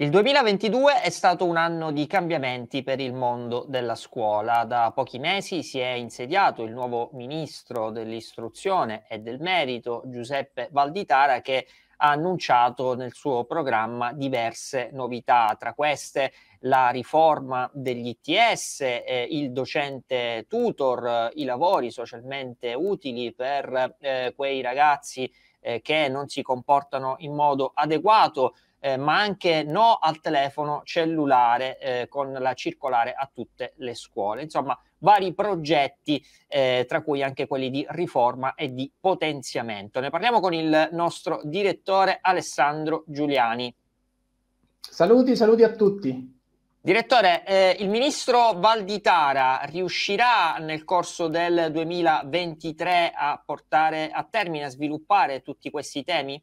Il 2022 è stato un anno di cambiamenti per il mondo della scuola. Da pochi mesi si è insediato il nuovo ministro dell'istruzione e del merito, Giuseppe Valditara, che ha annunciato nel suo programma diverse novità, tra queste la riforma degli ITS, eh, il docente tutor, i lavori socialmente utili per eh, quei ragazzi eh, che non si comportano in modo adeguato, eh, ma anche no al telefono cellulare eh, con la circolare a tutte le scuole. Insomma, vari progetti, eh, tra cui anche quelli di riforma e di potenziamento. Ne parliamo con il nostro direttore Alessandro Giuliani. Saluti, saluti a tutti. Direttore, eh, il ministro Valditara riuscirà nel corso del 2023 a portare a termine, a sviluppare tutti questi temi?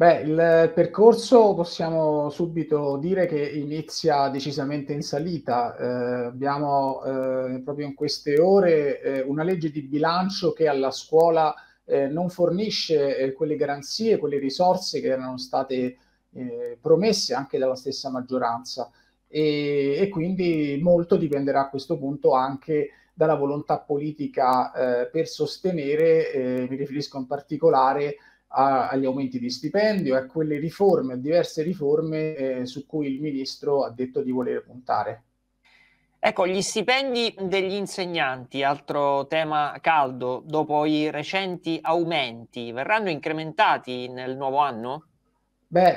Beh, il percorso possiamo subito dire che inizia decisamente in salita. Eh, abbiamo eh, proprio in queste ore eh, una legge di bilancio che alla scuola eh, non fornisce eh, quelle garanzie, quelle risorse che erano state eh, promesse anche dalla stessa maggioranza. E, e, quindi molto dipenderà a questo punto anche dalla volontà politica per sostenere, mi riferisco in particolare a, agli aumenti di stipendio e a quelle riforme, a diverse riforme eh, su cui il ministro ha detto di voler puntare. Ecco, gli stipendi degli insegnanti, altro tema caldo, dopo i recenti aumenti, verranno incrementati nel nuovo anno? Beh,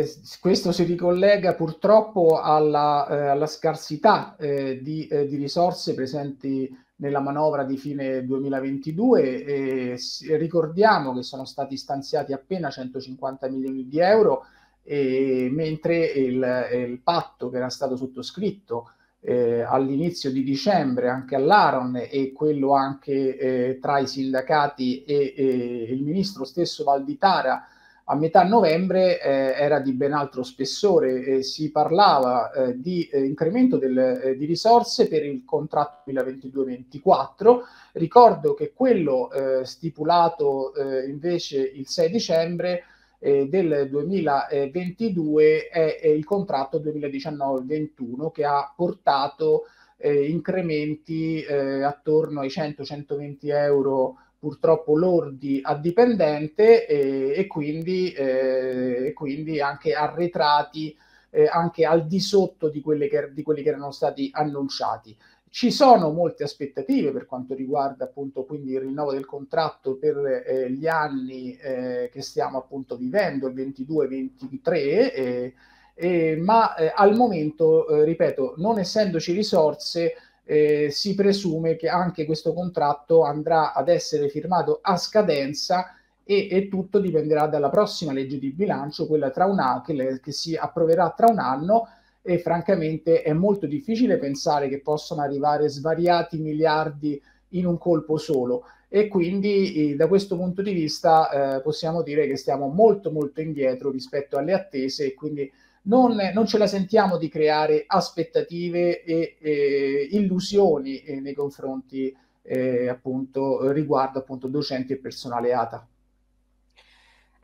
eh, questo si ricollega purtroppo alla, eh, alla scarsità eh, di, eh, di, risorse presenti nella manovra di fine 2022 e ricordiamo che sono stati stanziati appena 150 milioni di euro e, mentre il, il, patto che era stato sottoscritto eh, all'inizio di dicembre anche all'Aron e quello anche eh, tra i sindacati e, e il ministro stesso Valditara a metà novembre eh, era di ben altro spessore, eh, si parlava eh, di eh, incremento del, eh, di risorse per il contratto 2022 2024 ricordo che quello eh, stipulato invece il 6 dicembre del 2022 è, è il contratto 2019 2021 che ha portato incrementi attorno ai 100-120 euro purtroppo lordi a dipendente e, e quindi, eh, quindi, anche arretrati eh, anche al di sotto di, che, di, quelli che erano stati annunciati. Ci sono molte aspettative per quanto riguarda appunto quindi il rinnovo del contratto per eh, gli anni eh, che stiamo appunto vivendo, il 22-23, eh, eh, ma al momento, ripeto, non essendoci risorse, eh, si presume che anche questo contratto andrà ad essere firmato a scadenza e, e tutto dipenderà dalla prossima legge di bilancio, quella tra un anno, che, che si approverà tra un anno e francamente è molto difficile pensare che possano arrivare svariati miliardi in un colpo solo e quindi eh, da questo punto di vista eh, possiamo dire che stiamo molto molto indietro rispetto alle attese e quindi non, non, ce la sentiamo di creare aspettative e, e illusioni eh, nei confronti eh, appunto riguardo appunto docenti e personale ATA.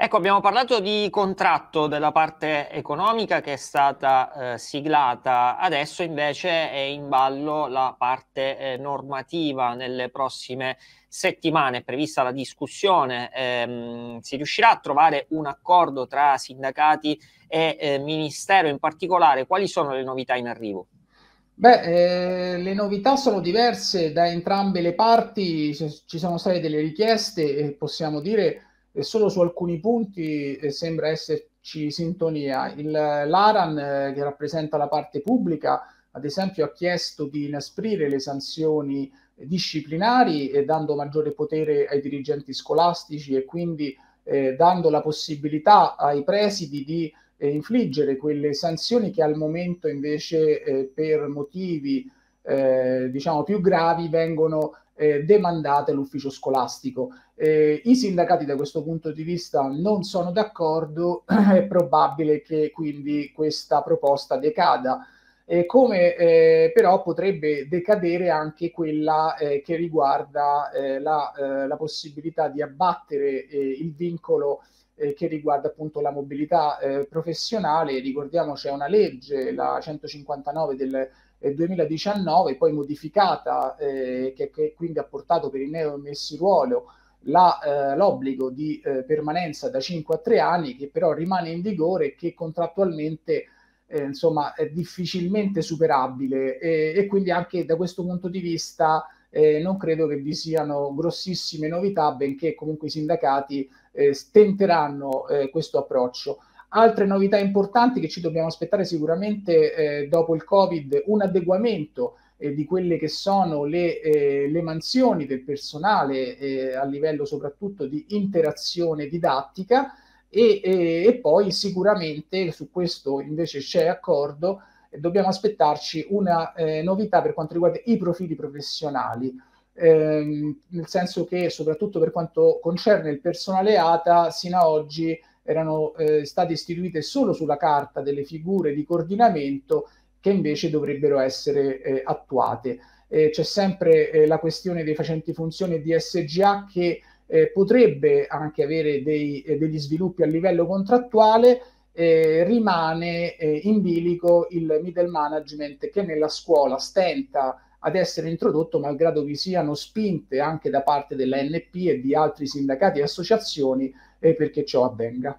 Ecco, abbiamo parlato di contratto della parte economica che è stata eh, siglata, adesso invece è in ballo la parte eh, normativa nelle prossime settimane, è prevista la discussione, ehm, si riuscirà a trovare un accordo tra sindacati e eh, ministero in particolare, quali sono le novità in arrivo? Beh, eh, le novità sono diverse da entrambe le parti, ci sono state delle richieste, possiamo dire e solo su alcuni punti eh, sembra esserci sintonia. Il, L'Aran, eh, che rappresenta la parte pubblica, ad esempio ha chiesto di inasprire le sanzioni disciplinari eh, dando maggiore potere ai dirigenti scolastici e quindi eh, dando la possibilità ai presidi di eh, infliggere quelle sanzioni che al momento invece eh, per motivi diciamo più gravi vengono eh, demandate l'ufficio scolastico. Eh, I sindacati da questo punto di vista non sono d'accordo, è probabile che quindi questa proposta decada. Eh, come eh, però potrebbe decadere anche quella eh, che riguarda eh, la, eh, la, possibilità di abbattere eh, il vincolo che riguarda appunto la mobilità professionale. Ricordiamo c'è una legge, la 159 del 2019, eh, poi modificata, eh, che, che, quindi ha portato per il neomessi ruolo la, eh, l'obbligo di eh, permanenza da 5 a 3 anni, che però rimane in vigore e che contrattualmente eh, insomma, è difficilmente superabile e, e quindi anche da questo punto di vista eh, non credo che vi siano grossissime novità, benché comunque i sindacati eh, stenteranno eh, questo approccio. Altre novità importanti che ci dobbiamo aspettare sicuramente eh, dopo il Covid, un adeguamento eh, di quelle che sono le, eh, le mansioni del personale eh, a livello soprattutto di interazione didattica e, e, eh, e poi sicuramente su questo invece c'è accordo, eh, dobbiamo aspettarci una novità per quanto riguarda i profili professionali. Ehm, nel senso che soprattutto per quanto concerne il personale ATA, sino ad oggi erano eh, state istituite solo sulla carta delle figure di coordinamento che invece dovrebbero essere eh, attuate. Eh, c'è sempre eh, la questione dei facenti funzione di SGA che eh, potrebbe anche avere dei, eh, degli sviluppi a livello contrattuale, rimane in bilico il middle management che nella scuola stenta ad essere introdotto malgrado vi siano spinte anche da parte della NP e di altri sindacati e associazioni e perché ciò avvenga.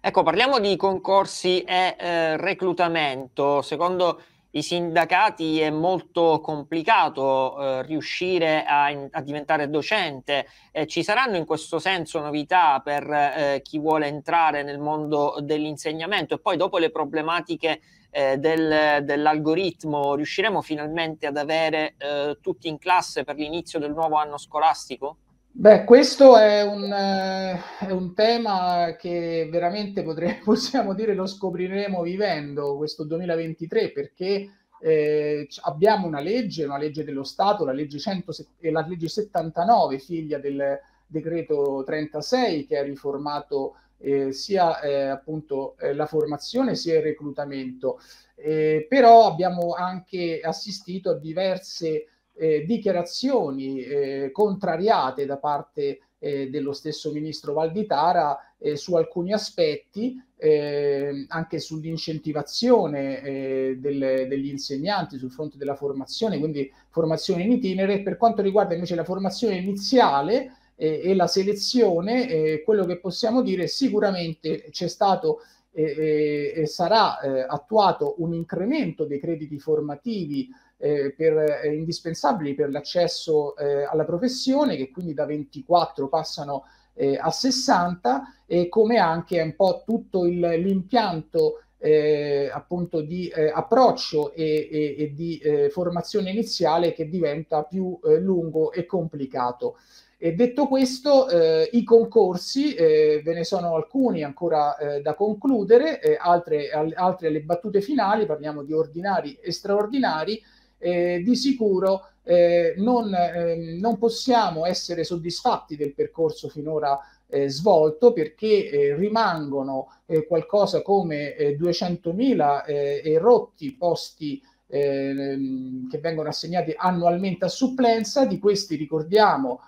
Ecco, parliamo di concorsi e eh, reclutamento. Secondo i sindacati è molto complicato eh, riuscire a, a, diventare docente. Eh, ci saranno in questo senso novità per eh, chi vuole entrare nel mondo dell'insegnamento e poi dopo le problematiche eh, del, dell'algoritmo riusciremo finalmente ad avere eh, tutti in classe per l'inizio del nuovo anno scolastico? Beh, questo è un, eh, è un tema che veramente potrei, possiamo dire lo scopriremo vivendo questo 2023 perché eh, abbiamo una legge, una legge dello Stato, la legge, 100, eh, la legge 79, figlia del decreto 36 che ha riformato eh, sia eh, appunto eh, la formazione sia il reclutamento. Eh, però abbiamo anche assistito a diverse eh, dichiarazioni eh, contrariate da parte eh, dello stesso ministro Valditara eh, su alcuni aspetti, eh, anche sull'incentivazione eh, del, degli insegnanti sul fronte della formazione, quindi formazione in itinere. Per quanto riguarda invece la formazione iniziale, eh, e la selezione, eh, quello che possiamo dire è sicuramente c'è stato e eh, eh, sarà eh, attuato un incremento dei crediti formativi eh, per, eh, indispensabili per l'accesso eh, alla professione, che quindi da 24 passano eh, a 60, e come anche un po' tutto il, l'impianto eh, appunto di eh, approccio e, e, e di formazione iniziale che diventa più lungo e complicato. E detto questo, eh, i concorsi, eh, ve ne sono alcuni ancora eh, da concludere, altre, al, altre le battute finali, parliamo di ordinari e straordinari, eh, di sicuro eh, non, eh, non, possiamo essere soddisfatti del percorso finora eh, svolto perché eh, rimangono eh, qualcosa come 200.000 eh, rotti posti ehm, che vengono assegnati annualmente a supplenza, di questi ricordiamo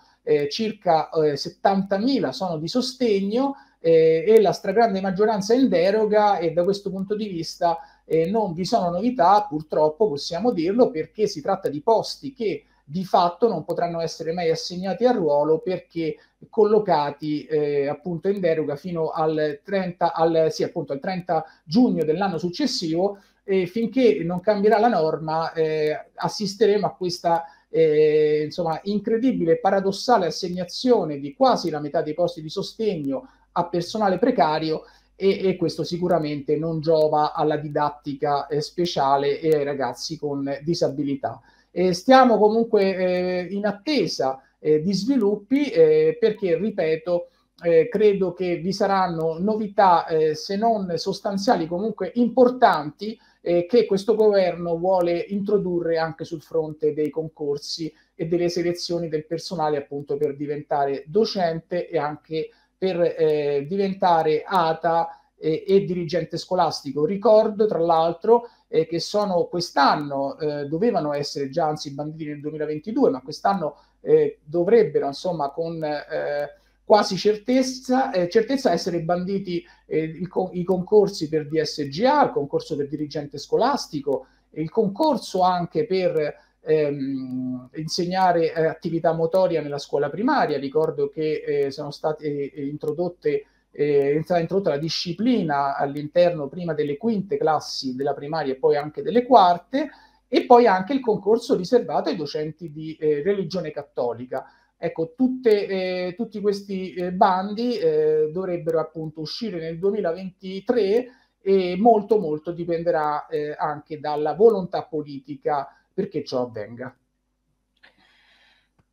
circa 70.000 sono di sostegno, eh, e la stragrande maggioranza è in deroga e da questo punto di vista eh, non vi sono novità, purtroppo possiamo dirlo, perché si tratta di posti che di fatto non potranno essere mai assegnati al ruolo perché collocati eh, appunto in deroga fino al 30, al, sì, appunto, al 30 giugno dell'anno successivo e finché non cambierà la norma eh, assisteremo a questa eh, insomma incredibile e paradossale assegnazione di quasi la metà dei posti di sostegno a personale precario e, e questo sicuramente non giova alla didattica eh, speciale e ai ragazzi con disabilità. E stiamo comunque eh, in attesa eh, di sviluppi eh, perché, ripeto, eh, credo che vi saranno novità, eh, se non sostanziali, comunque importanti, eh, che questo governo vuole introdurre anche sul fronte dei concorsi e delle selezioni del personale appunto per diventare docente e anche per eh, diventare ATA e, e, dirigente scolastico. Ricordo tra l'altro eh, che sono quest'anno, eh, dovevano essere già anzi banditi nel 2022, ma quest'anno eh, dovrebbero insomma con eh, quasi certezza, eh, certezza essere banditi eh, il, i concorsi per DSGA, il concorso per dirigente scolastico, il concorso anche per ehm, insegnare eh, attività motoria nella scuola primaria. Ricordo che eh, sono state eh, introdotte eh, è stata introdotta la disciplina all'interno prima delle quinte classi della primaria e poi anche delle quarte e poi anche il concorso riservato ai docenti di eh, religione cattolica. Ecco, tutte, eh, tutti questi eh, bandi eh, dovrebbero appunto uscire nel 2023 e molto molto dipenderà eh, anche dalla volontà politica perché ciò avvenga.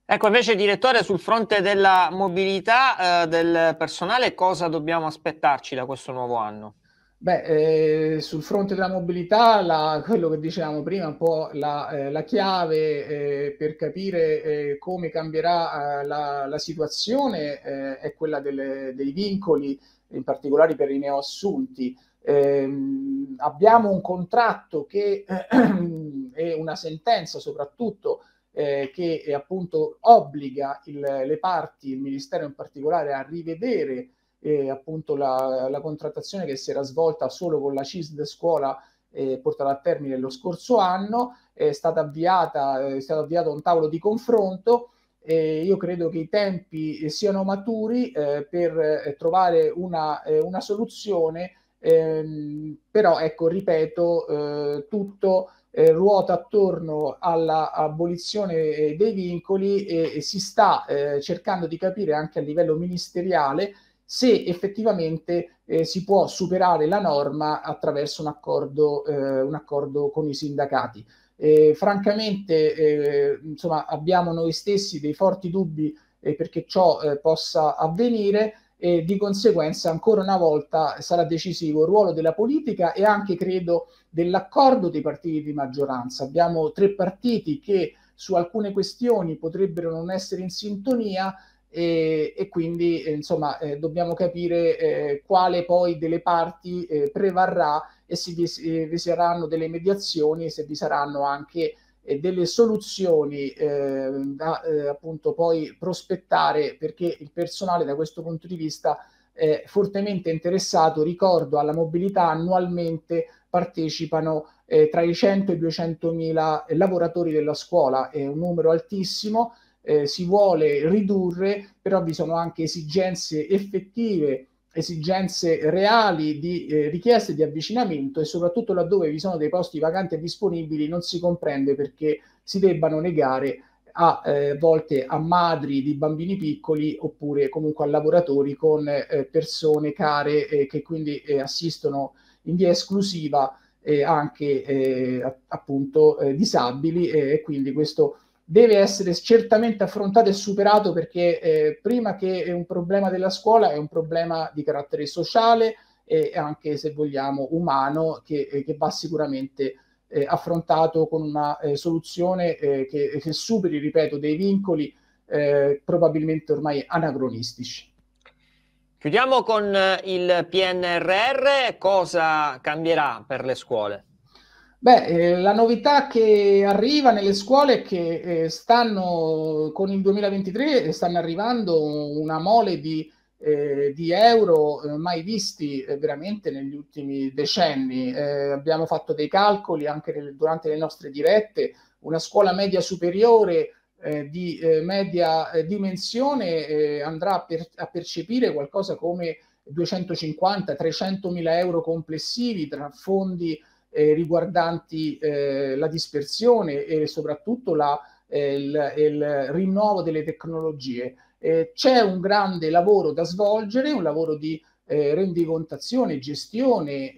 Ecco, invece, direttore, sul fronte della mobilità eh, del personale, cosa dobbiamo aspettarci da questo nuovo anno? Beh, eh, sul fronte della mobilità, la, quello che dicevamo prima un po' la, eh, la chiave eh, per capire eh, come cambierà eh, la, la, situazione è quella delle, dei vincoli, in particolare per i neoassunti. Ehm, abbiamo un contratto che e una sentenza soprattutto eh, che eh, appunto obbliga il, le parti, il Ministero in particolare, a rivedere eh, appunto la, la, contrattazione che si era svolta solo con la CISD scuola eh, portata a termine lo scorso anno, è, stata avviata, eh, è stato avviato un tavolo di confronto. Eh, io credo che i tempi eh, siano maturi eh, per trovare una, una soluzione, ehm, però ecco, ripeto, tutto eh, ruota attorno all'abolizione eh, dei vincoli e, e si sta eh, cercando di capire anche a livello ministeriale se effettivamente eh, si può superare la norma attraverso un accordo, eh, un accordo con i sindacati. francamente, eh, insomma, abbiamo noi stessi dei forti dubbi perché ciò possa avvenire e di conseguenza ancora una volta sarà decisivo il ruolo della politica e anche credo dell'accordo dei partiti di maggioranza. Abbiamo tre partiti che su alcune questioni potrebbero non essere in sintonia e, e quindi eh, insomma eh, dobbiamo capire eh, quale poi delle parti eh, prevarrà e se vi, eh, vi saranno delle mediazioni e se vi saranno anche e delle soluzioni eh, da eh, appunto poi prospettare perché il personale da questo punto di vista è fortemente interessato, ricordo, alla mobilità annualmente partecipano eh, tra i 100 e i 200 mila lavoratori della scuola, è un numero altissimo, eh, si vuole ridurre, però vi sono anche esigenze effettive esigenze reali di eh, richieste di avvicinamento e soprattutto laddove vi sono dei posti vacanti e disponibili non si comprende perché si debbano negare a eh, volte a madri di bambini piccoli oppure comunque a lavoratori con eh, persone care eh, che quindi eh, assistono in via esclusiva anche eh, appunto eh, disabili e quindi questo deve essere certamente affrontato e superato perché eh, prima che è un problema della scuola è un problema di carattere sociale e anche se vogliamo umano che, eh, che va sicuramente eh, affrontato con una eh, soluzione eh, che, che, superi, ripeto, dei vincoli eh, probabilmente ormai anacronistici. Chiudiamo con il PNRR, cosa cambierà per le scuole? Beh, eh, la novità che arriva nelle scuole è che eh, stanno, con il 2023 eh, stanno arrivando una mole di, eh, di euro eh, mai visti eh, veramente negli ultimi decenni. abbiamo fatto dei calcoli anche nel, durante le nostre dirette, una scuola media superiore di media dimensione andrà a, per, a percepire qualcosa come 250-300 mila euro complessivi tra fondi eh, riguardanti eh, la dispersione e soprattutto la, eh, il, il, rinnovo delle tecnologie. Eh, c'è un grande lavoro da svolgere, un lavoro di eh, rendicontazione, gestione,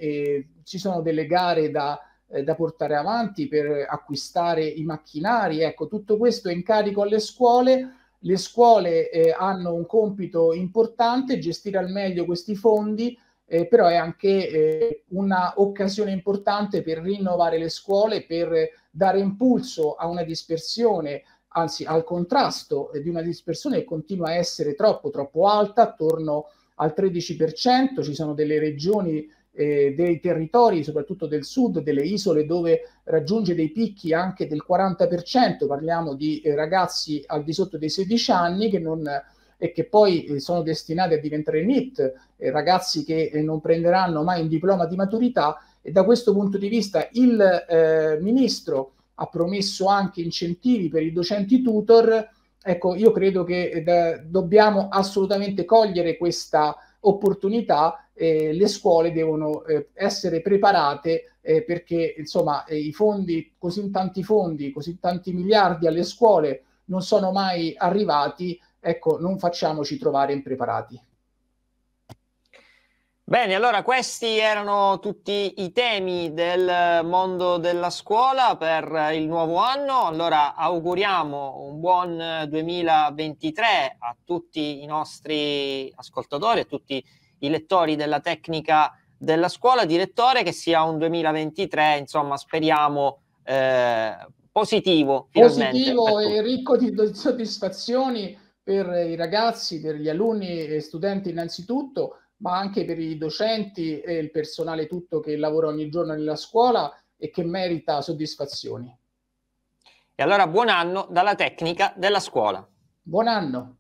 ci sono delle gare da, eh, da portare avanti per acquistare i macchinari, ecco, tutto questo è in carico alle scuole. Le scuole hanno un compito importante, gestire al meglio questi fondi, eh, però è anche eh, un'occasione importante per rinnovare le scuole, per dare impulso a una dispersione, anzi al contrasto eh, di una dispersione che continua a essere troppo, troppo alta, attorno al 13%, ci sono delle regioni eh, dei territori, soprattutto del sud, delle isole dove raggiunge dei picchi anche del 40%, parliamo di eh, ragazzi al di sotto dei 16 anni che non e che poi eh, sono destinati a diventare NIT, eh, ragazzi che eh, non prenderanno mai un diploma di maturità e da questo punto di vista il eh, ministro ha promesso anche incentivi per i docenti tutor. Ecco, io credo che da, dobbiamo assolutamente cogliere questa opportunità, eh, le scuole devono eh, essere preparate eh, perché insomma i fondi, così tanti fondi, così tanti miliardi alle scuole non sono mai arrivati Ecco, non facciamoci trovare impreparati. Bene, allora questi erano tutti i temi del mondo della scuola per il nuovo anno. Allora auguriamo un buon 2023 a tutti i nostri ascoltatori, a tutti i lettori della tecnica della scuola, direttore, che sia un 2023, insomma, speriamo eh, positivo. Positivo e ricco di soddisfazioni per i ragazzi, per gli alunni e studenti innanzitutto, ma anche per i docenti e il personale tutto che lavora ogni giorno nella scuola e che merita soddisfazioni. E allora buon anno dalla tecnica della scuola. Buon anno.